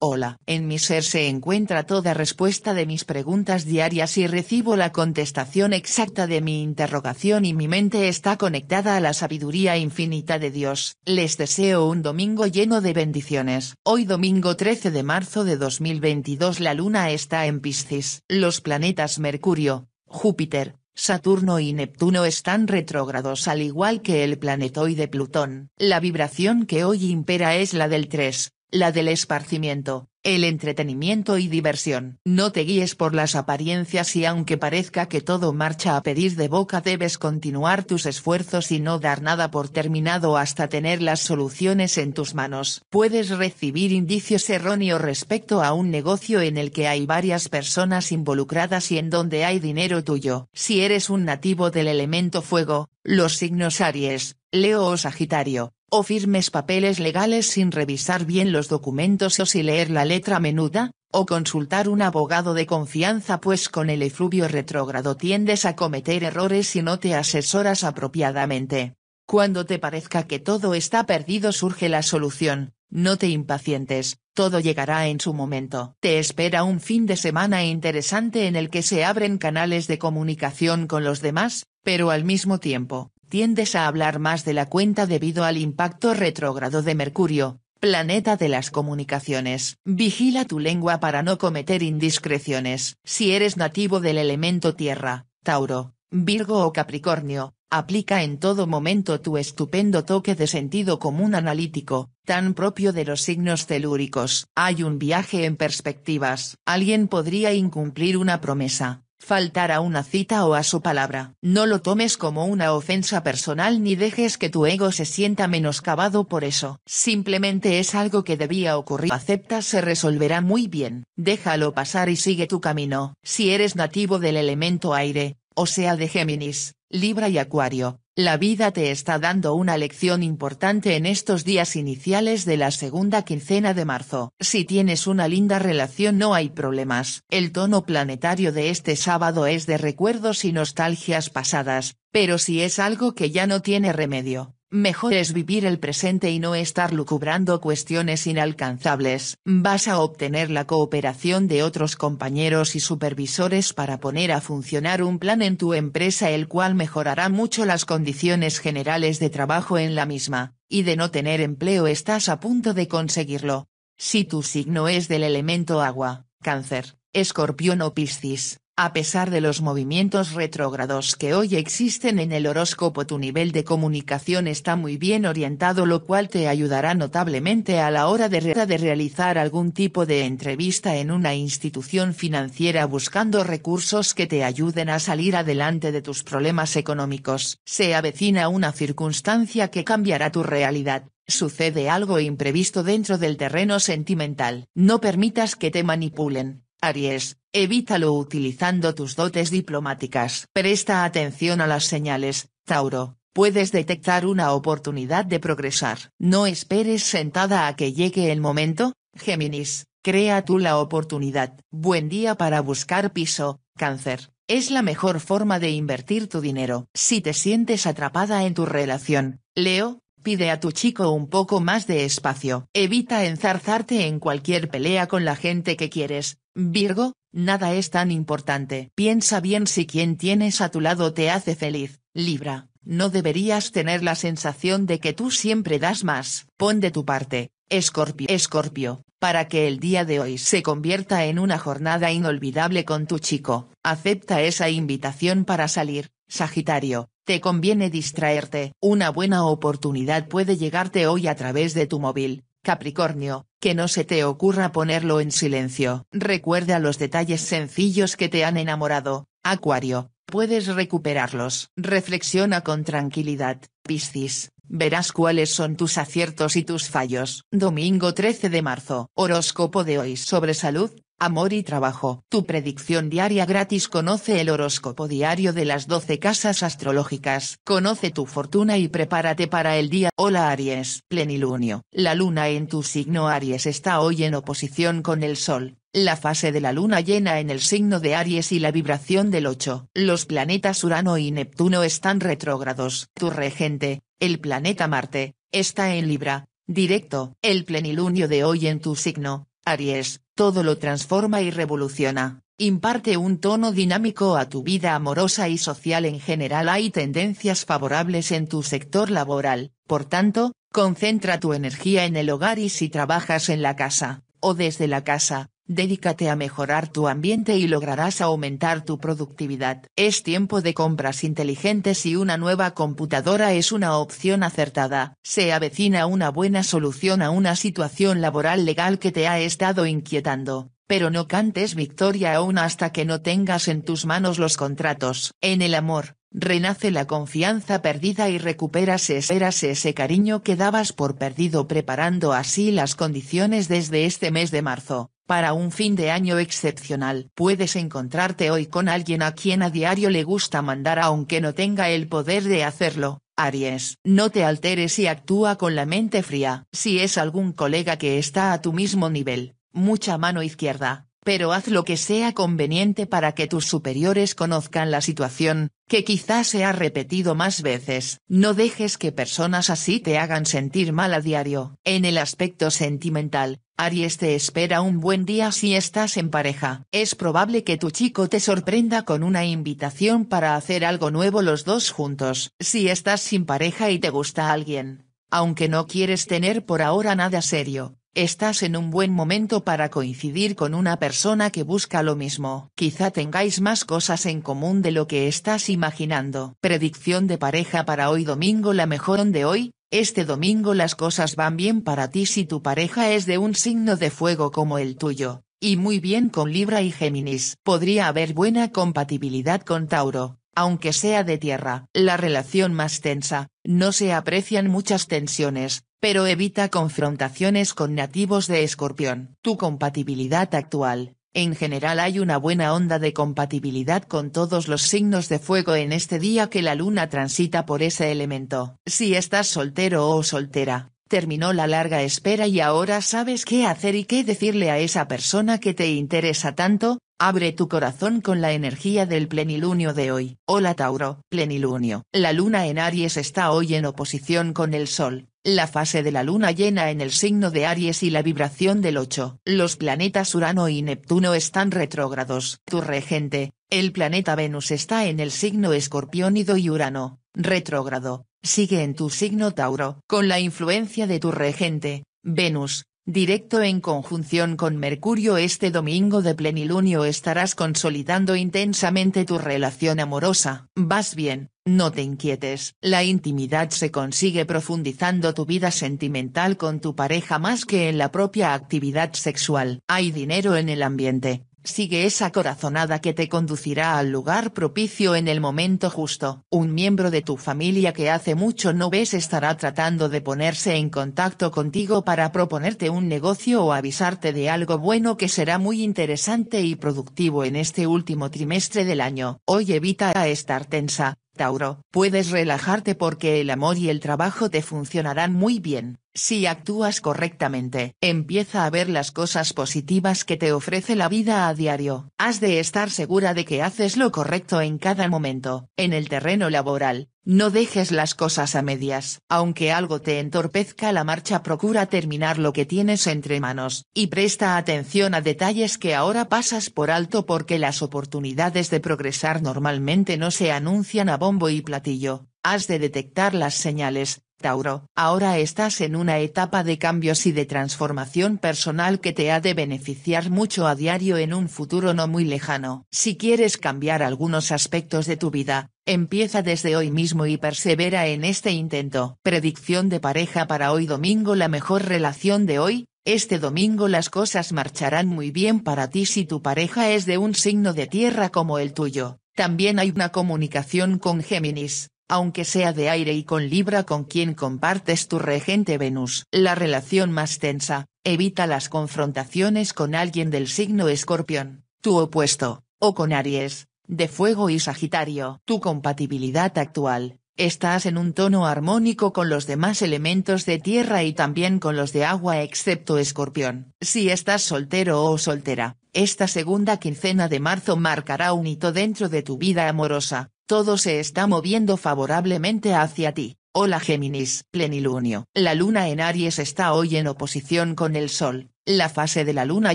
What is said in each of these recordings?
Hola, en mi ser se encuentra toda respuesta de mis preguntas diarias y recibo la contestación exacta de mi interrogación y mi mente está conectada a la sabiduría infinita de Dios. Les deseo un domingo lleno de bendiciones. Hoy domingo 13 de marzo de 2022 la luna está en Piscis. Los planetas Mercurio, Júpiter, Saturno y Neptuno están retrógrados al igual que el planetoide Plutón. La vibración que hoy impera es la del 3, la del esparcimiento, el entretenimiento y diversión. No te guíes por las apariencias y aunque parezca que todo marcha a pedir de boca debes continuar tus esfuerzos y no dar nada por terminado hasta tener las soluciones en tus manos. Puedes recibir indicios erróneos respecto a un negocio en el que hay varias personas involucradas y en donde hay dinero tuyo. Si eres un nativo del elemento fuego, los signos Aries, Leo o Sagitario, o firmes papeles legales sin revisar bien los documentos o si leer la letra menuda, o consultar un abogado de confianza pues con el efluvio retrógrado tiendes a cometer errores si no te asesoras apropiadamente. Cuando te parezca que todo está perdido surge la solución, no te impacientes, todo llegará en su momento. Te espera un fin de semana interesante en el que se abren canales de comunicación con los demás, pero al mismo tiempo, tiendes a hablar más de la cuenta debido al impacto retrógrado de Mercurio, planeta de las comunicaciones. Vigila tu lengua para no cometer indiscreciones. Si eres nativo del elemento tierra, Tauro, Virgo o Capricornio, aplica en todo momento tu estupendo toque de sentido común analítico, tan propio de los signos telúricos. Hay un viaje en perspectivas. Alguien podría incumplir una promesa faltar a una cita o a su palabra. No lo tomes como una ofensa personal ni dejes que tu ego se sienta menoscabado por eso. Simplemente es algo que debía ocurrir. Acepta se resolverá muy bien. Déjalo pasar y sigue tu camino. Si eres nativo del elemento aire, o sea de Géminis, Libra y Acuario, la vida te está dando una lección importante en estos días iniciales de la segunda quincena de marzo. Si tienes una linda relación no hay problemas. El tono planetario de este sábado es de recuerdos y nostalgias pasadas, pero si es algo que ya no tiene remedio, Mejor es vivir el presente y no estar lucubrando cuestiones inalcanzables. Vas a obtener la cooperación de otros compañeros y supervisores para poner a funcionar un plan en tu empresa el cual mejorará mucho las condiciones generales de trabajo en la misma, y de no tener empleo estás a punto de conseguirlo. Si tu signo es del elemento agua, cáncer, escorpión o piscis, a pesar de los movimientos retrógrados que hoy existen en el horóscopo tu nivel de comunicación está muy bien orientado lo cual te ayudará notablemente a la hora de, realizar algún tipo de entrevista en una institución financiera buscando recursos que te ayuden a salir adelante de tus problemas económicos. Se avecina una circunstancia que cambiará tu realidad. Sucede algo imprevisto dentro del terreno sentimental. No permitas que te manipulen Aries, evítalo utilizando tus dotes diplomáticas. Presta atención a las señales, Tauro, puedes detectar una oportunidad de progresar. No esperes sentada a que llegue el momento, Géminis, crea tú la oportunidad. Buen día para buscar piso, cáncer. Es la mejor forma de invertir tu dinero. Si te sientes atrapada en tu relación, Leo, pide a tu chico un poco más de espacio. Evita enzarzarte en cualquier pelea con la gente que quieres, Virgo, nada es tan importante. Piensa bien si quien tienes a tu lado te hace feliz. Libra, no deberías tener la sensación de que tú siempre das más. Pon de tu parte, Escorpio. Escorpio, para que el día de hoy se convierta en una jornada inolvidable con tu chico, acepta esa invitación para salir. Sagitario, te conviene distraerte. Una buena oportunidad puede llegarte hoy a través de tu móvil. Capricornio, que no se te ocurra ponerlo en silencio. Recuerda los detalles sencillos que te han enamorado, Acuario, puedes recuperarlos. Reflexiona con tranquilidad, Piscis, verás cuáles son tus aciertos y tus fallos. Domingo 13 de marzo. Horóscopo de hoy sobre salud, Amor y trabajo. Tu predicción diaria gratis. Conoce el horóscopo diario de las 12 casas astrológicas. Conoce tu fortuna y prepárate para el día. Hola Aries. Plenilunio. La luna en tu signo Aries está hoy en oposición con el sol. La fase de la luna llena en el signo de Aries y la vibración del 8. Los planetas Urano y Neptuno están retrógrados. Tu regente, el planeta Marte, está en Libra. Directo. El plenilunio de hoy en tu signo, Aries todo lo transforma y revoluciona, imparte un tono dinámico a tu vida amorosa y social en general hay tendencias favorables en tu sector laboral, por tanto, concentra tu energía en el hogar y si trabajas en la casa, o desde la casa, Dedícate a mejorar tu ambiente y lograrás aumentar tu productividad. Es tiempo de compras inteligentes y una nueva computadora es una opción acertada. Se avecina una buena solución a una situación laboral legal que te ha estado inquietando. Pero no cantes victoria aún hasta que no tengas en tus manos los contratos. En el amor, renace la confianza perdida y recuperas ese cariño que dabas por perdido preparando así las condiciones desde este mes de marzo. Para un fin de año excepcional puedes encontrarte hoy con alguien a quien a diario le gusta mandar aunque no tenga el poder de hacerlo. Aries, no te alteres y actúa con la mente fría. Si es algún colega que está a tu mismo nivel, mucha mano izquierda, pero haz lo que sea conveniente para que tus superiores conozcan la situación, que quizás se ha repetido más veces. No dejes que personas así te hagan sentir mal a diario. En el aspecto sentimental, Aries te espera un buen día si estás en pareja. Es probable que tu chico te sorprenda con una invitación para hacer algo nuevo los dos juntos. Si estás sin pareja y te gusta alguien, aunque no quieres tener por ahora nada serio, estás en un buen momento para coincidir con una persona que busca lo mismo. Quizá tengáis más cosas en común de lo que estás imaginando. Predicción de pareja para hoy domingo La mejor de hoy, este domingo las cosas van bien para ti si tu pareja es de un signo de fuego como el tuyo, y muy bien con Libra y Géminis. Podría haber buena compatibilidad con Tauro, aunque sea de tierra. La relación más tensa, no se aprecian muchas tensiones, pero evita confrontaciones con nativos de Escorpión. Tu compatibilidad actual, en general hay una buena onda de compatibilidad con todos los signos de fuego en este día que la luna transita por ese elemento. Si estás soltero o soltera, Terminó la larga espera y ahora sabes qué hacer y qué decirle a esa persona que te interesa tanto, abre tu corazón con la energía del plenilunio de hoy. Hola Tauro, plenilunio. La luna en Aries está hoy en oposición con el Sol, la fase de la luna llena en el signo de Aries y la vibración del 8. Los planetas Urano y Neptuno están retrógrados. Tu regente, el planeta Venus está en el signo escorpiónido y Urano, retrógrado sigue en tu signo Tauro, con la influencia de tu regente, Venus, directo en conjunción con Mercurio este domingo de plenilunio estarás consolidando intensamente tu relación amorosa. Vas bien, no te inquietes. La intimidad se consigue profundizando tu vida sentimental con tu pareja más que en la propia actividad sexual. Hay dinero en el ambiente, sigue esa corazonada que te conducirá al lugar propicio en el momento justo. Un miembro de tu familia que hace mucho no ves estará tratando de ponerse en contacto contigo para proponerte un negocio o avisarte de algo bueno que será muy interesante y productivo en este último trimestre del año. Hoy evita a estar tensa, Tauro. Puedes relajarte porque el amor y el trabajo te funcionarán muy bien. Si actúas correctamente, empieza a ver las cosas positivas que te ofrece la vida a diario. Has de estar segura de que haces lo correcto en cada momento. En el terreno laboral, no dejes las cosas a medias. Aunque algo te entorpezca la marcha, procura terminar lo que tienes entre manos, y presta atención a detalles que ahora pasas por alto porque las oportunidades de progresar normalmente no se anuncian a bombo y platillo. Has de detectar las señales, Tauro, ahora estás en una etapa de cambios y de transformación personal que te ha de beneficiar mucho a diario en un futuro no muy lejano. Si quieres cambiar algunos aspectos de tu vida, empieza desde hoy mismo y persevera en este intento. Predicción de pareja para hoy domingo La mejor relación de hoy, este domingo las cosas marcharán muy bien para ti si tu pareja es de un signo de tierra como el tuyo. También hay una comunicación con Géminis, aunque sea de aire y con Libra con quien compartes tu regente Venus. La relación más tensa, evita las confrontaciones con alguien del signo escorpión, tu opuesto, o con Aries, de fuego y Sagitario. Tu compatibilidad actual, estás en un tono armónico con los demás elementos de tierra y también con los de agua excepto escorpión. Si estás soltero o soltera, esta segunda quincena de marzo marcará un hito dentro de tu vida amorosa, todo se está moviendo favorablemente hacia ti. Hola Géminis, plenilunio. La luna en Aries está hoy en oposición con el Sol, la fase de la luna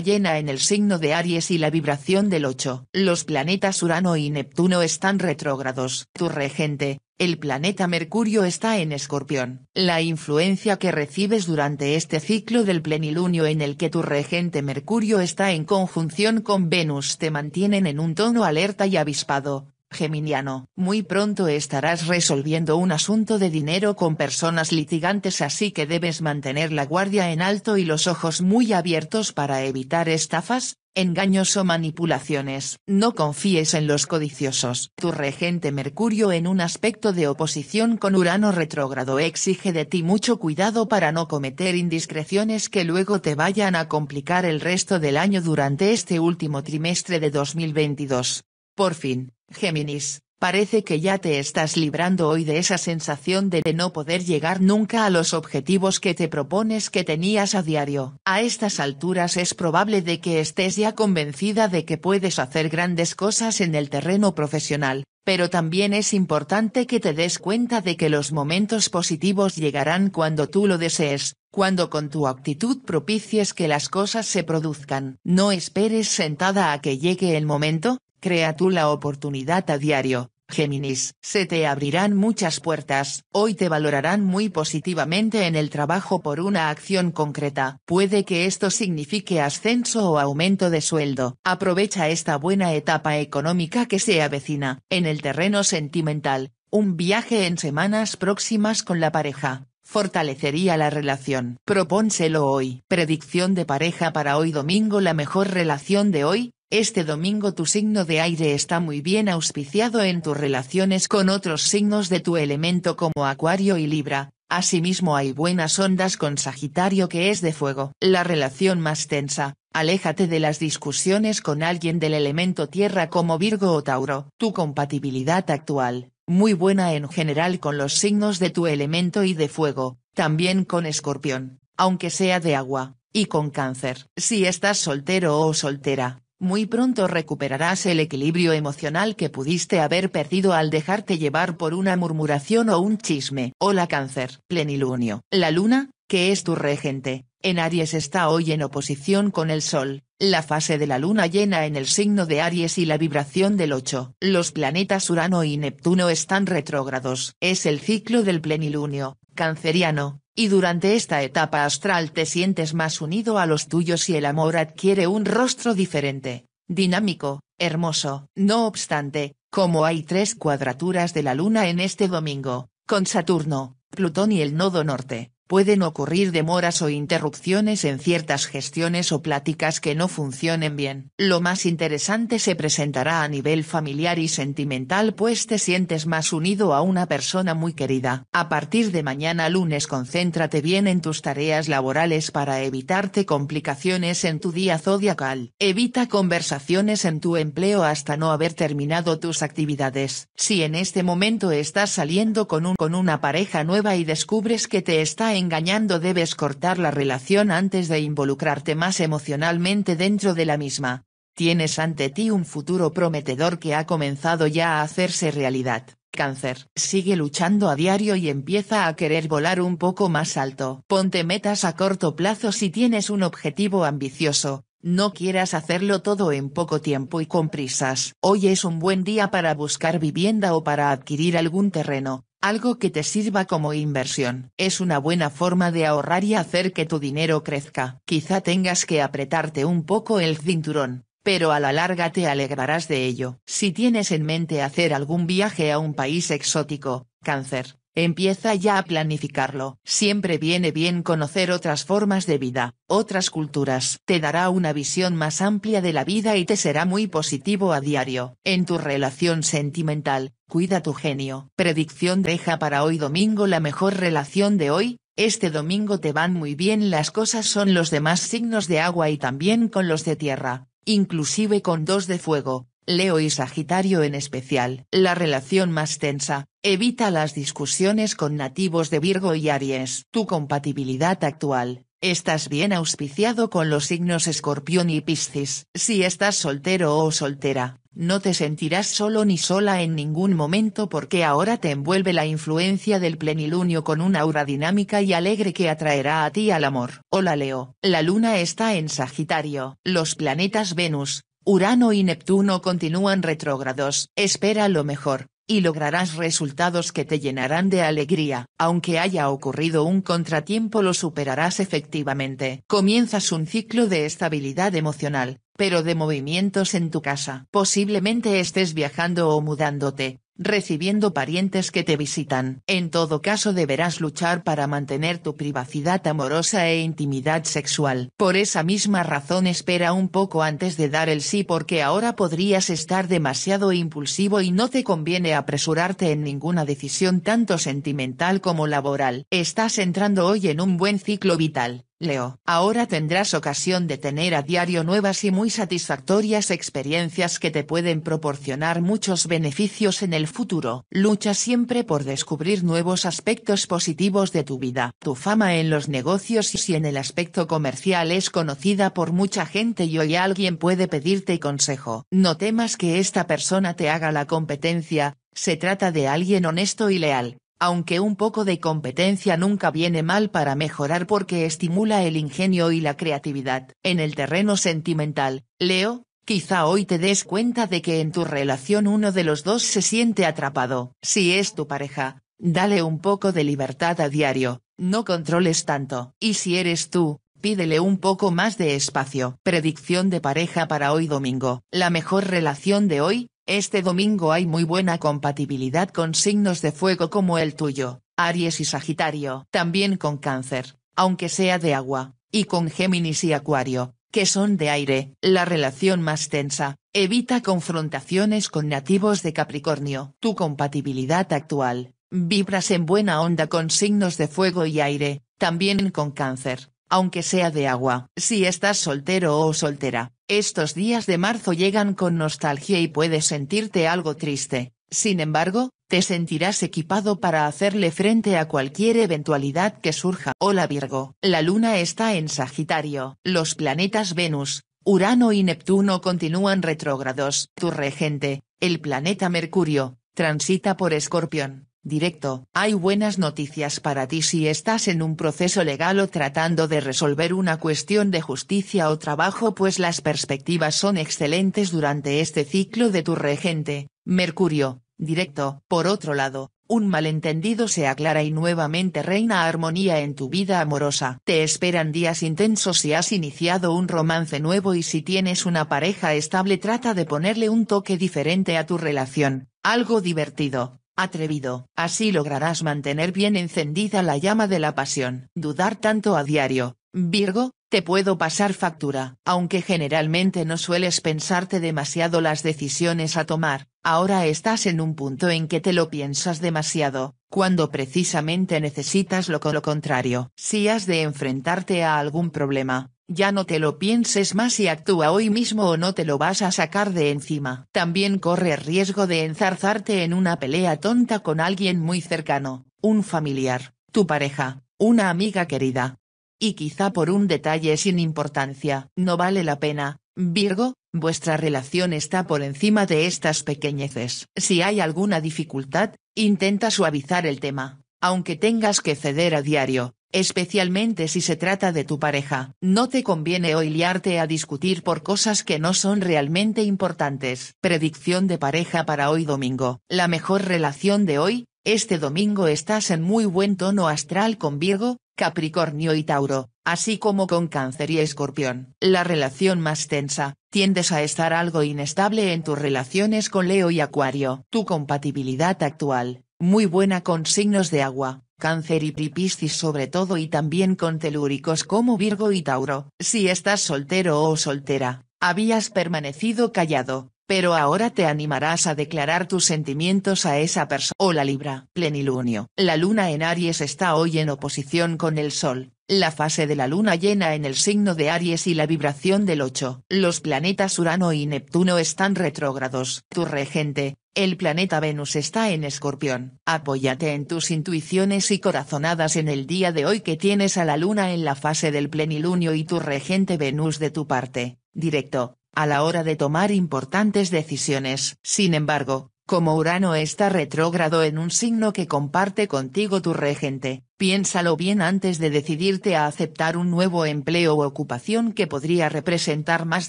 llena en el signo de Aries y la vibración del 8. Los planetas Urano y Neptuno están retrógrados. Tu regente, el planeta Mercurio está en Escorpión. La influencia que recibes durante este ciclo del plenilunio en el que tu regente Mercurio está en conjunción con Venus te mantienen en un tono alerta y avispado, Geminiano, muy pronto estarás resolviendo un asunto de dinero con personas litigantes así que debes mantener la guardia en alto y los ojos muy abiertos para evitar estafas, engaños o manipulaciones. No confíes en los codiciosos. Tu regente Mercurio en un aspecto de oposición con Urano retrógrado exige de ti mucho cuidado para no cometer indiscreciones que luego te vayan a complicar el resto del año durante este último trimestre de 2022. Por fin, Géminis, parece que ya te estás librando hoy de esa sensación de no poder llegar nunca a los objetivos que te propones que tenías a diario. A estas alturas es probable de que estés ya convencida de que puedes hacer grandes cosas en el terreno profesional, pero también es importante que te des cuenta de que los momentos positivos llegarán cuando tú lo desees, cuando con tu actitud propicies que las cosas se produzcan. No esperes sentada a que llegue el momento, Crea tú la oportunidad a diario, Géminis. Se te abrirán muchas puertas, hoy te valorarán muy positivamente en el trabajo por una acción concreta. Puede que esto signifique ascenso o aumento de sueldo. Aprovecha esta buena etapa económica que se avecina. En el terreno sentimental, un viaje en semanas próximas con la pareja fortalecería la relación. Propónselo hoy. Predicción de pareja para hoy domingo La mejor relación de hoy, este domingo tu signo de aire está muy bien auspiciado en tus relaciones con otros signos de tu elemento como Acuario y Libra, asimismo hay buenas ondas con Sagitario que es de fuego. La relación más tensa, aléjate de las discusiones con alguien del elemento tierra como Virgo o Tauro. Tu compatibilidad actual, muy buena en general con los signos de tu elemento y de fuego, también con Escorpión, aunque sea de agua, y con Cáncer. Si estás soltero o soltera muy pronto recuperarás el equilibrio emocional que pudiste haber perdido al dejarte llevar por una murmuración o un chisme. Hola cáncer, plenilunio. La luna, que es tu regente, en Aries está hoy en oposición con el Sol, la fase de la luna llena en el signo de Aries y la vibración del 8. Los planetas Urano y Neptuno están retrógrados. Es el ciclo del plenilunio, canceriano, y durante esta etapa astral te sientes más unido a los tuyos y el amor adquiere un rostro diferente, dinámico, hermoso. No obstante, como hay tres cuadraturas de la luna en este domingo, con Saturno, Plutón y el nodo norte, Pueden ocurrir demoras o interrupciones en ciertas gestiones o pláticas que no funcionen bien. Lo más interesante se presentará a nivel familiar y sentimental pues te sientes más unido a una persona muy querida. A partir de mañana lunes concéntrate bien en tus tareas laborales para evitarte complicaciones en tu día zodiacal. Evita conversaciones en tu empleo hasta no haber terminado tus actividades. Si en este momento estás saliendo con, un, con una pareja nueva y descubres que te está engañando debes cortar la relación antes de involucrarte más emocionalmente dentro de la misma. Tienes ante ti un futuro prometedor que ha comenzado ya a hacerse realidad. Cáncer. Sigue luchando a diario y empieza a querer volar un poco más alto. Ponte metas a corto plazo si tienes un objetivo ambicioso. No quieras hacerlo todo en poco tiempo y con prisas. Hoy es un buen día para buscar vivienda o para adquirir algún terreno algo que te sirva como inversión. Es una buena forma de ahorrar y hacer que tu dinero crezca. Quizá tengas que apretarte un poco el cinturón, pero a la larga te alegrarás de ello. Si tienes en mente hacer algún viaje a un país exótico, cáncer, Empieza ya a planificarlo. Siempre viene bien conocer otras formas de vida, otras culturas. Te dará una visión más amplia de la vida y te será muy positivo a diario. En tu relación sentimental, cuida tu genio. Predicción deja para hoy domingo la mejor relación de hoy, este domingo te van muy bien las cosas son los demás signos de agua y también con los de tierra, inclusive con dos de fuego, Leo y Sagitario en especial, la relación más tensa, evita las discusiones con nativos de Virgo y Aries. Tu compatibilidad actual, estás bien auspiciado con los signos Escorpión y Piscis. Si estás soltero o soltera, no te sentirás solo ni sola en ningún momento porque ahora te envuelve la influencia del plenilunio con una aura dinámica y alegre que atraerá a ti al amor. Hola Leo, la luna está en Sagitario. Los planetas Venus, Urano y Neptuno continúan retrógrados. Espera lo mejor, y lograrás resultados que te llenarán de alegría. Aunque haya ocurrido un contratiempo lo superarás efectivamente. Comienzas un ciclo de estabilidad emocional, pero de movimientos en tu casa. Posiblemente estés viajando o mudándote, recibiendo parientes que te visitan. En todo caso deberás luchar para mantener tu privacidad amorosa e intimidad sexual. Por esa misma razón espera un poco antes de dar el sí porque ahora podrías estar demasiado impulsivo y no te conviene apresurarte en ninguna decisión tanto sentimental como laboral. Estás entrando hoy en un buen ciclo vital. Leo, ahora tendrás ocasión de tener a diario nuevas y muy satisfactorias experiencias que te pueden proporcionar muchos beneficios en el futuro. Lucha siempre por descubrir nuevos aspectos positivos de tu vida. Tu fama en los negocios y en el aspecto comercial es conocida por mucha gente y hoy alguien puede pedirte consejo. No temas que esta persona te haga la competencia, se trata de alguien honesto y leal aunque un poco de competencia nunca viene mal para mejorar porque estimula el ingenio y la creatividad. En el terreno sentimental, Leo, Quizá hoy te des cuenta de que en tu relación uno de los dos se siente atrapado. Si es tu pareja, dale un poco de libertad a diario, no controles tanto. Y si eres tú, pídele un poco más de espacio. Predicción de pareja para hoy domingo. La mejor relación de hoy, este domingo hay muy buena compatibilidad con signos de fuego como el tuyo, Aries y Sagitario, también con Cáncer, aunque sea de agua, y con Géminis y Acuario, que son de aire, la relación más tensa, evita confrontaciones con nativos de Capricornio. Tu compatibilidad actual, vibras en buena onda con signos de fuego y aire, también con Cáncer aunque sea de agua. Si estás soltero o soltera, estos días de marzo llegan con nostalgia y puedes sentirte algo triste. Sin embargo, te sentirás equipado para hacerle frente a cualquier eventualidad que surja. Hola Virgo. La luna está en Sagitario. Los planetas Venus, Urano y Neptuno continúan retrógrados. Tu regente, el planeta Mercurio, transita por Escorpión. Directo. Hay buenas noticias para ti si estás en un proceso legal o tratando de resolver una cuestión de justicia o trabajo, pues las perspectivas son excelentes durante este ciclo de tu regente, Mercurio. Directo. Por otro lado, un malentendido se aclara y nuevamente reina armonía en tu vida amorosa. Te esperan días intensos si has iniciado un romance nuevo y si tienes una pareja estable trata de ponerle un toque diferente a tu relación, algo divertido, Atrevido. Así lograrás mantener bien encendida la llama de la pasión. Dudar tanto a diario, Virgo, te puedo pasar factura. Aunque generalmente no sueles pensarte demasiado las decisiones a tomar, ahora estás en un punto en que te lo piensas demasiado, cuando precisamente necesitas lo, lo contrario. Si has de enfrentarte a algún problema, ya no te lo pienses más y actúa hoy mismo o no te lo vas a sacar de encima. También corre riesgo de enzarzarte en una pelea tonta con alguien muy cercano, un familiar, tu pareja, una amiga querida. Y quizá por un detalle sin importancia, no vale la pena, Virgo, vuestra relación está por encima de estas pequeñeces. Si hay alguna dificultad, intenta suavizar el tema, aunque tengas que ceder a diario, especialmente si se trata de tu pareja. No te conviene hoy liarte a discutir por cosas que no son realmente importantes. Predicción de pareja para hoy domingo. La mejor relación de hoy, este domingo estás en muy buen tono astral con Virgo, Capricornio y Tauro, así como con Cáncer y Escorpión. La relación más tensa, tiendes a estar algo inestable en tus relaciones con Leo y Acuario. Tu compatibilidad actual, muy buena con signos de agua, cáncer y piscis sobre todo y también con telúricos como Virgo y Tauro. Si estás soltero o soltera, habías permanecido callado, pero ahora te animarás a declarar tus sentimientos a esa persona. Hola Libra. Plenilunio. La luna en Aries está hoy en oposición con el Sol, la fase de la luna llena en el signo de Aries y la vibración del 8. Los planetas Urano y Neptuno están retrógrados. Tu regente, el planeta Venus está en escorpión. Apóyate en tus intuiciones y corazonadas en el día de hoy que tienes a la luna en la fase del plenilunio y tu regente Venus de tu parte, directo, a la hora de tomar importantes decisiones. Sin embargo, como Urano está retrógrado en un signo que comparte contigo tu regente, piénsalo bien antes de decidirte a aceptar un nuevo empleo o ocupación que podría representar más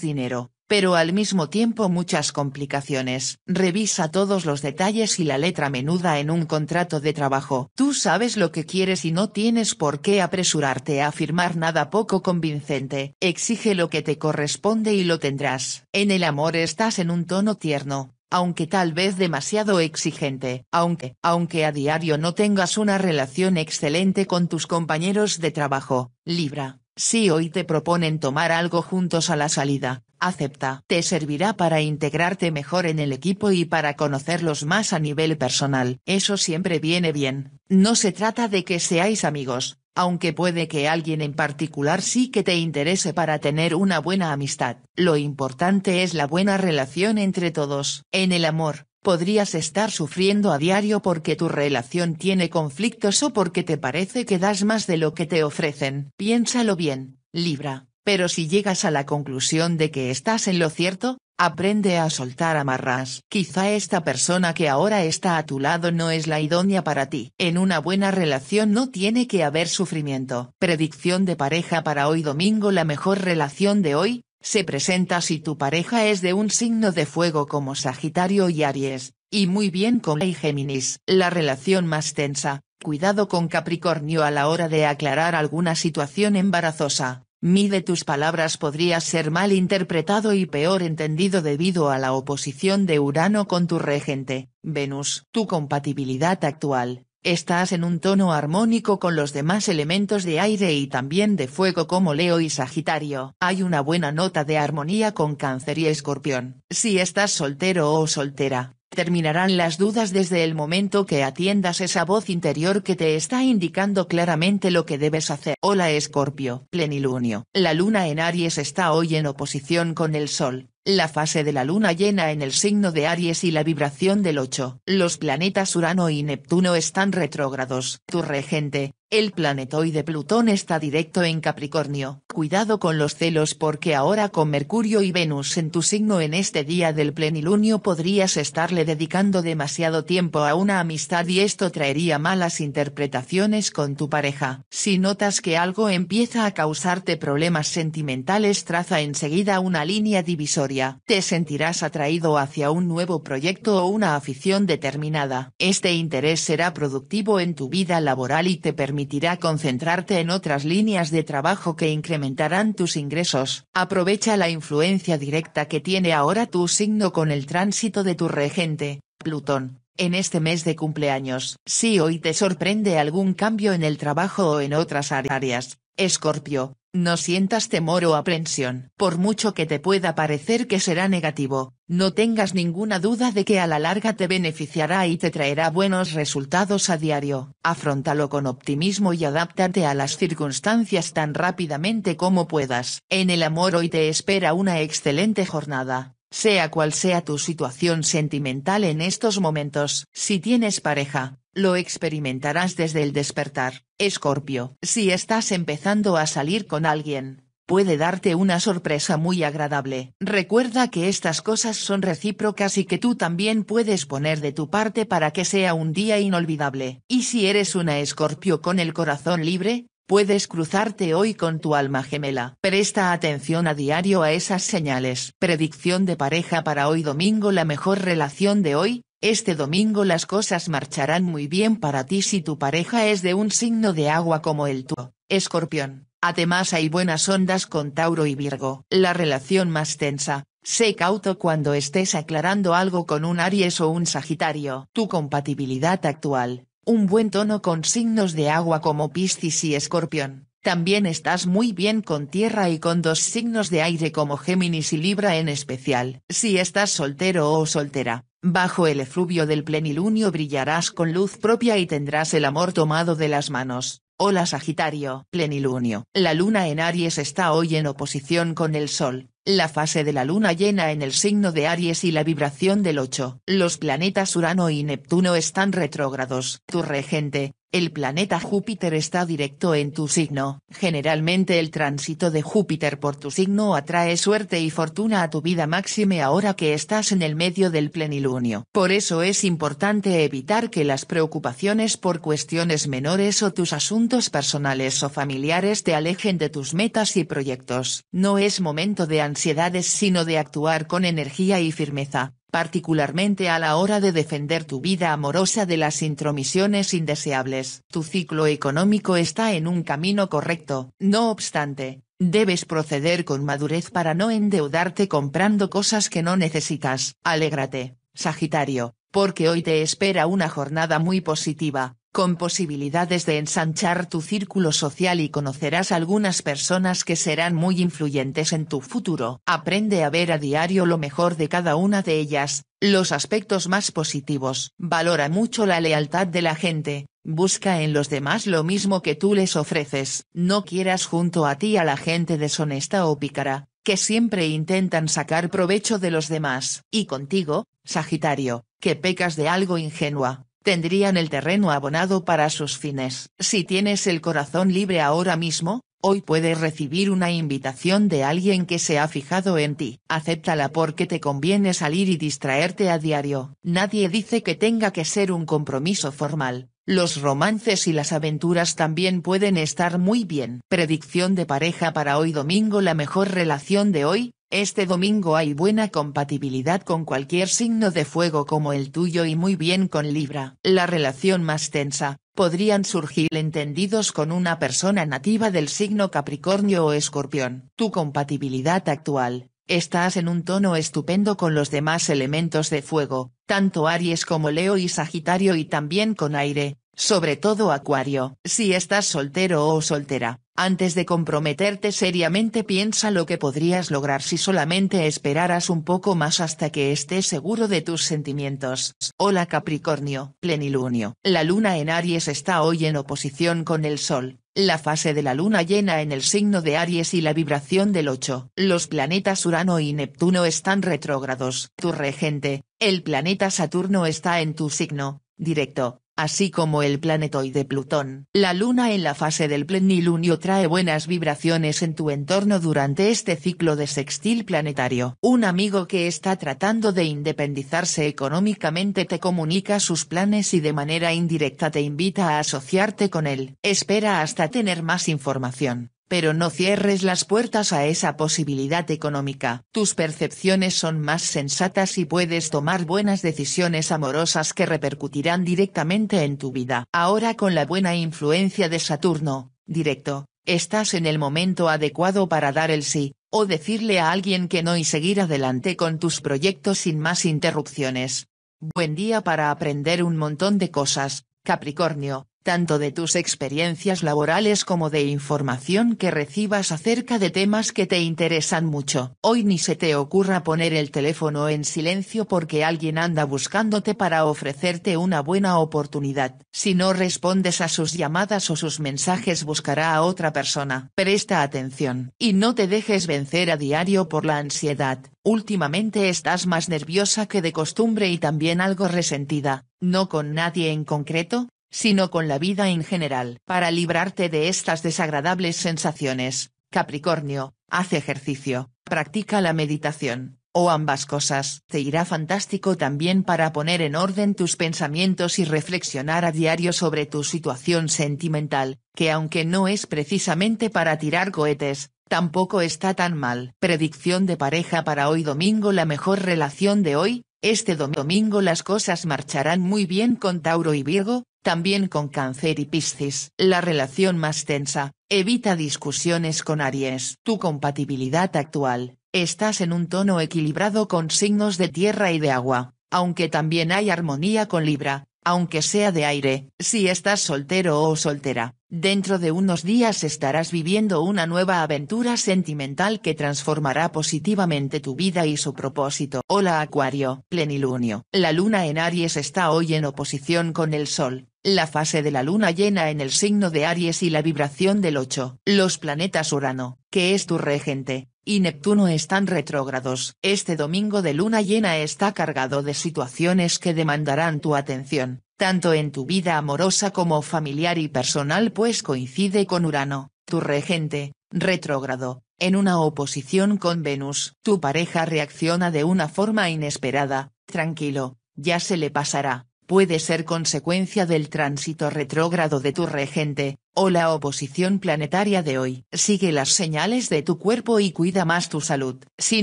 dinero, pero al mismo tiempo muchas complicaciones. Revisa todos los detalles y la letra menuda en un contrato de trabajo. Tú sabes lo que quieres y no tienes por qué apresurarte a firmar nada poco convincente. Exige lo que te corresponde y lo tendrás. En el amor estás en un tono tierno, aunque tal vez demasiado exigente, aunque, aunque a diario no tengas una relación excelente con tus compañeros de trabajo, Libra, si hoy te proponen tomar algo juntos a la salida, acepta. Te servirá para integrarte mejor en el equipo y para conocerlos más a nivel personal. Eso siempre viene bien. No se trata de que seáis amigos, aunque puede que alguien en particular sí que te interese para tener una buena amistad. Lo importante es la buena relación entre todos. En el amor, podrías estar sufriendo a diario porque tu relación tiene conflictos o porque te parece que das más de lo que te ofrecen. Piénsalo bien, Libra pero si llegas a la conclusión de que estás en lo cierto, aprende a soltar amarras. Quizá esta persona que ahora está a tu lado no es la idónea para ti. En una buena relación no tiene que haber sufrimiento. Predicción de pareja para hoy domingo La mejor relación de hoy, se presenta si tu pareja es de un signo de fuego como Sagitario y Aries, y muy bien con y Géminis. La relación más tensa, cuidado con Capricornio a la hora de aclarar alguna situación embarazosa. Mide de tus palabras podría ser mal interpretado y peor entendido debido a la oposición de Urano con tu regente, Venus. Tu compatibilidad actual, estás en un tono armónico con los demás elementos de aire y también de fuego como Leo y Sagitario. Hay una buena nota de armonía con Cáncer y Escorpión. Si estás soltero o soltera, terminarán las dudas desde el momento que atiendas esa voz interior que te está indicando claramente lo que debes hacer. Hola Escorpio, plenilunio. La luna en Aries está hoy en oposición con el Sol. La fase de la luna llena en el signo de Aries y la vibración del 8. Los planetas Urano y Neptuno están retrógrados. Tu regente, el planetoide Plutón está directo en Capricornio. Cuidado con los celos porque ahora con Mercurio y Venus en tu signo en este día del plenilunio podrías estarle dedicando demasiado tiempo a una amistad y esto traería malas interpretaciones con tu pareja. Si notas que algo empieza a causarte problemas sentimentales traza enseguida una línea divisoria. Te sentirás atraído hacia un nuevo proyecto o una afición determinada. Este interés será productivo en tu vida laboral y te permitirá permitirá concentrarte en otras líneas de trabajo que incrementarán tus ingresos. Aprovecha la influencia directa que tiene ahora tu signo con el tránsito de tu regente, Plutón, en este mes de cumpleaños. Si hoy te sorprende algún cambio en el trabajo o en otras áreas, Escorpio, no sientas temor o aprensión. Por mucho que te pueda parecer que será negativo, no tengas ninguna duda de que a la larga te beneficiará y te traerá buenos resultados a diario. Afrontalo con optimismo y adáptate a las circunstancias tan rápidamente como puedas. En el amor hoy te espera una excelente jornada. Sea cual sea tu situación sentimental en estos momentos, si tienes pareja, lo experimentarás desde el despertar. Escorpio, si estás empezando a salir con alguien, puede darte una sorpresa muy agradable. Recuerda que estas cosas son recíprocas y que tú también puedes poner de tu parte para que sea un día inolvidable. Y si eres una escorpio con el corazón libre, puedes cruzarte hoy con tu alma gemela. Presta atención a diario a esas señales. Predicción de pareja para hoy domingo La mejor relación de hoy, este domingo las cosas marcharán muy bien para ti si tu pareja es de un signo de agua como el tuyo, escorpión. Además hay buenas ondas con Tauro y Virgo. La relación más tensa, sé cauto cuando estés aclarando algo con un Aries o un Sagitario. Tu compatibilidad actual, un buen tono con signos de agua como Piscis y Escorpión. También estás muy bien con tierra y con dos signos de aire como Géminis y Libra en especial. Si estás soltero o soltera, bajo el efluvio del plenilunio brillarás con luz propia y tendrás el amor tomado de las manos. Hola Sagitario, plenilunio. La luna en Aries está hoy en oposición con el Sol, la fase de la luna llena en el signo de Aries y la vibración del 8. Los planetas Urano y Neptuno están retrógrados. Tu regente, el planeta Júpiter está directo en tu signo. Generalmente el tránsito de Júpiter por tu signo atrae suerte y fortuna a tu vida máxime ahora que estás en el medio del plenilunio. Por eso es importante evitar que las preocupaciones por cuestiones menores o tus asuntos personales o familiares te alejen de tus metas y proyectos. No es momento de ansiedades sino de actuar con energía y firmeza particularmente a la hora de defender tu vida amorosa de las intromisiones indeseables. Tu ciclo económico está en un camino correcto. No obstante, Debes proceder con madurez para no endeudarte comprando cosas que no necesitas. Alégrate, Sagitario, porque hoy te espera una jornada muy positiva, con posibilidades de ensanchar tu círculo social y conocerás algunas personas que serán muy influyentes en tu futuro. Aprende a ver a diario lo mejor de cada una de ellas, los aspectos más positivos. Valora mucho la lealtad de la gente, busca en los demás lo mismo que tú les ofreces. No quieras junto a ti a la gente deshonesta o pícara, que siempre intentan sacar provecho de los demás. Y contigo, Sagitario, que pecas de algo ingenua tendrían el terreno abonado para sus fines. Si tienes el corazón libre ahora mismo, hoy puedes recibir una invitación de alguien que se ha fijado en ti. Acéptala porque te conviene salir y distraerte a diario. Nadie dice que tenga que ser un compromiso formal. Los romances y las aventuras también pueden estar muy bien. Predicción de pareja para hoy domingo La mejor relación de hoy, este domingo hay buena compatibilidad con cualquier signo de fuego como el tuyo y muy bien con Libra. La relación más tensa, podrían surgir entendidos con una persona nativa del signo Capricornio o Escorpión. Tu compatibilidad actual, estás en un tono estupendo con los demás elementos de fuego, tanto Aries como Leo y Sagitario y también con aire, sobre todo Acuario, si estás soltero o soltera, antes de comprometerte seriamente piensa lo que podrías lograr si solamente esperaras un poco más hasta que estés seguro de tus sentimientos. Hola Capricornio, plenilunio. La luna en Aries está hoy en oposición con el Sol. La fase de la luna llena en el signo de Aries y la vibración del 8. Los planetas Urano y Neptuno están retrógrados. Tu regente, el planeta Saturno está en tu signo, directo, así como el planetoide Plutón. La luna en la fase del plenilunio trae buenas vibraciones en tu entorno durante este ciclo de sextil planetario. Un amigo que está tratando de independizarse económicamente te comunica sus planes y de manera indirecta te invita a asociarte con él. Espera hasta tener más información. Pero no cierres las puertas a esa posibilidad económica. Tus percepciones son más sensatas y puedes tomar buenas decisiones amorosas que repercutirán directamente en tu vida. Ahora con la buena influencia de Saturno, directo, estás en el momento adecuado para dar el sí, o decirle a alguien que no y seguir adelante con tus proyectos sin más interrupciones. Buen día para aprender un montón de cosas, Capricornio, tanto de tus experiencias laborales como de información que recibas acerca de temas que te interesan mucho. Hoy ni se te ocurra poner el teléfono en silencio porque alguien anda buscándote para ofrecerte una buena oportunidad. Si no respondes a sus llamadas o sus mensajes buscará a otra persona. Presta atención y no te dejes vencer a diario por la ansiedad. Últimamente estás más nerviosa que de costumbre y también algo resentida, no con nadie en concreto, sino con la vida en general. Para librarte de estas desagradables sensaciones, Capricornio, haz ejercicio, practica la meditación, o ambas cosas. Te irá fantástico también para poner en orden tus pensamientos y reflexionar a diario sobre tu situación sentimental, que aunque no es precisamente para tirar cohetes, tampoco está tan mal. Predicción de pareja para hoy domingo La mejor relación de hoy, este domingo las cosas marcharán muy bien con Tauro y Virgo, también con cáncer y piscis. La relación más tensa, evita discusiones con Aries. Tu compatibilidad actual, estás en un tono equilibrado con signos de tierra y de agua, aunque también hay armonía con Libra, aunque sea de aire, si estás soltero o soltera, dentro de unos días estarás viviendo una nueva aventura sentimental que transformará positivamente tu vida y su propósito. Hola Acuario, plenilunio. La luna en Aries está hoy en oposición con el Sol, la fase de la luna llena en el signo de Aries y la vibración del 8. Los planetas Urano, que es tu regente, y Neptuno están retrógrados. Este domingo de luna llena está cargado de situaciones que demandarán tu atención, tanto en tu vida amorosa como familiar y personal pues coincide con Urano, tu regente, retrógrado, en una oposición con Venus. Tu pareja reacciona de una forma inesperada, tranquilo, ya se le pasará puede ser consecuencia del tránsito retrógrado de tu regente, o la oposición planetaria de hoy. Sigue las señales de tu cuerpo y cuida más tu salud. Si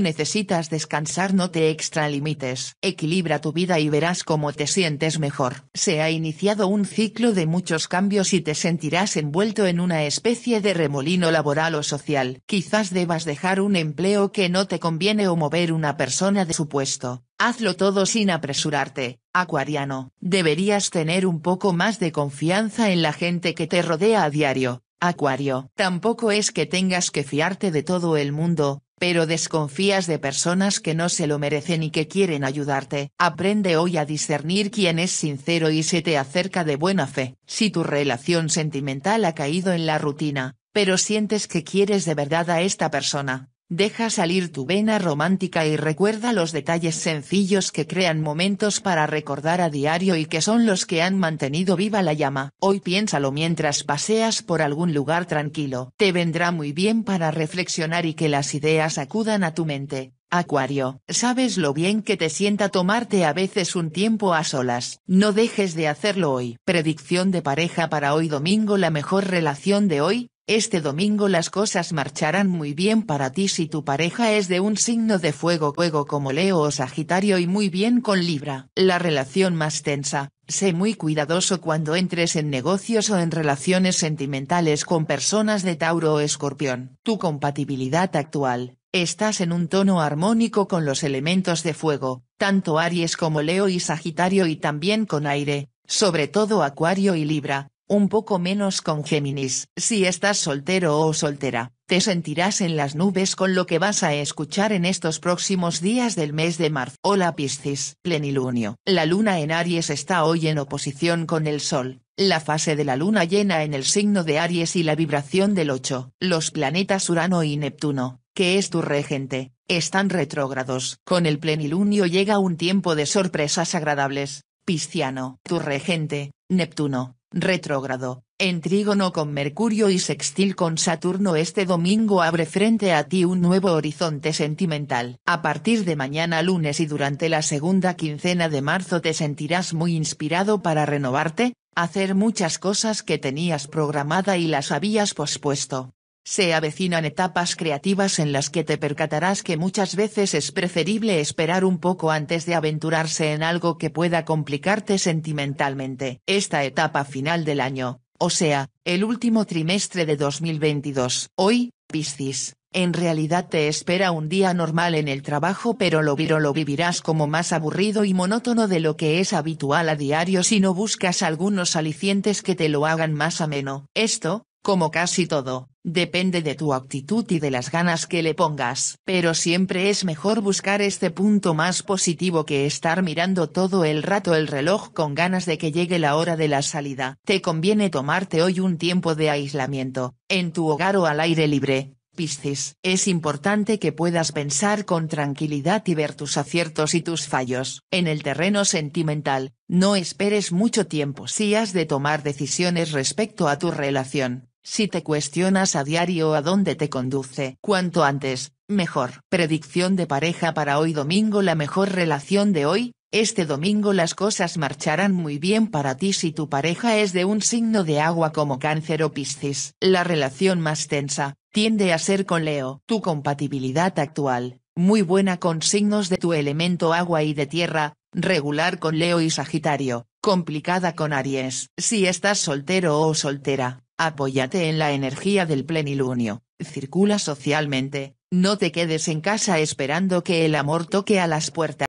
necesitas descansar no te extralimites. Equilibra tu vida y verás cómo te sientes mejor. Se ha iniciado un ciclo de muchos cambios y te sentirás envuelto en una especie de remolino laboral o social. Quizás debas dejar un empleo que no te conviene o mover una persona de su puesto. Hazlo todo sin apresurarte, acuariano. Deberías tener un poco más de confianza en la gente que te rodea a diario, acuario. Tampoco es que tengas que fiarte de todo el mundo, pero desconfías de personas que no se lo merecen y que quieren ayudarte. Aprende hoy a discernir quién es sincero y se te acerca de buena fe. Si tu relación sentimental ha caído en la rutina, pero sientes que quieres de verdad a esta persona, Deja salir tu vena romántica y recuerda los detalles sencillos que crean momentos para recordar a diario y que son los que han mantenido viva la llama. Hoy piénsalo mientras paseas por algún lugar tranquilo. Te vendrá muy bien para reflexionar y que las ideas acudan a tu mente. Acuario, sabes lo bien que te sienta tomarte a veces un tiempo a solas. No dejes de hacerlo hoy. Predicción de pareja para hoy domingo La mejor relación de hoy, este domingo las cosas marcharán muy bien para ti si tu pareja es de un signo de fuego fuego como Leo o Sagitario y muy bien con Libra. La relación más tensa, sé muy cuidadoso cuando entres en negocios o en relaciones sentimentales con personas de Tauro o Escorpión. Tu compatibilidad actual, estás en un tono armónico con los elementos de fuego, tanto Aries como Leo y Sagitario y también con aire, sobre todo Acuario y Libra, un poco menos con Géminis. Si estás soltero o soltera, te sentirás en las nubes con lo que vas a escuchar en estos próximos días del mes de marzo. Hola Piscis, plenilunio. La luna en Aries está hoy en oposición con el Sol. La fase de la luna llena en el signo de Aries y la vibración del 8. Los planetas Urano y Neptuno, que es tu regente, están retrógrados. Con el plenilunio llega un tiempo de sorpresas agradables, Pisciano, tu regente, Neptuno, retrógrado, en trígono con Mercurio y sextil con Saturno este domingo abre frente a ti un nuevo horizonte sentimental. A partir de mañana lunes y durante la segunda quincena de marzo te sentirás muy inspirado para renovarte, hacer muchas cosas que tenías programada y las habías pospuesto. Se avecinan etapas creativas en las que te percatarás que muchas veces es preferible esperar un poco antes de aventurarse en algo que pueda complicarte sentimentalmente. Esta etapa final del año, o sea, el último trimestre de 2022. Hoy, Piscis, en realidad te espera un día normal en el trabajo pero lo, lo vivirás como más aburrido y monótono de lo que es habitual a diario si no buscas algunos alicientes que te lo hagan más ameno. Esto, como casi todo, depende de tu actitud y de las ganas que le pongas. Pero siempre es mejor buscar este punto más positivo que estar mirando todo el rato el reloj con ganas de que llegue la hora de la salida. Te conviene tomarte hoy un tiempo de aislamiento, en tu hogar o al aire libre, Piscis. Es importante que puedas pensar con tranquilidad y ver tus aciertos y tus fallos. En el terreno sentimental, no esperes mucho tiempo si has de tomar decisiones respecto a tu relación. Si te cuestionas a diario a dónde te conduce, cuanto antes, mejor. Predicción de pareja para hoy domingo La mejor relación de hoy, este domingo las cosas marcharán muy bien para ti si tu pareja es de un signo de agua como cáncer o piscis. La relación más tensa, tiende a ser con Leo. Tu compatibilidad actual, muy buena con signos de tu elemento agua y de tierra, regular con Leo y Sagitario, complicada con Aries. Si estás soltero o soltera Apóyate en la energía del plenilunio, circula socialmente, no te quedes en casa esperando que el amor toque a las puertas.